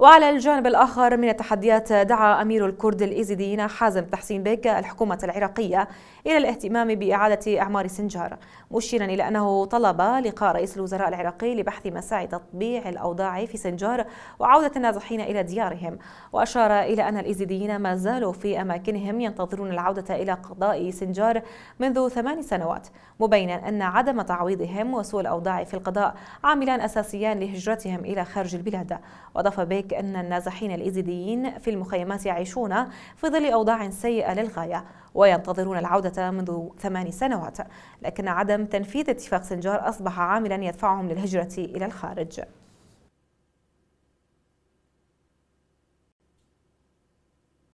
وعلى الجانب الآخر من التحديات دعا أمير الكرد الإيزيديين حازم تحسين بيك الحكومة العراقية إلى الاهتمام بإعادة إعمار سنجار مشيرا إلى أنه طلب لقاء رئيس الوزراء العراقي لبحث مساعي تطبيع الأوضاع في سنجار وعودة النازحين إلى ديارهم وأشار إلى أن الإيزيديين ما زالوا في أماكنهم ينتظرون العودة إلى قضاء سنجار منذ ثمان سنوات مبينا أن عدم تعويضهم وسوء الأوضاع في القضاء عاملان أساسيان لهجرتهم إلى خارج البلاد وأضاف بيك ذلك أن النازحين الإيزيديين في المخيمات يعيشون في ظل أوضاع سيئة للغاية وينتظرون العودة منذ ثمان سنوات لكن عدم تنفيذ اتفاق سنجار أصبح عاملا يدفعهم للهجرة إلى الخارج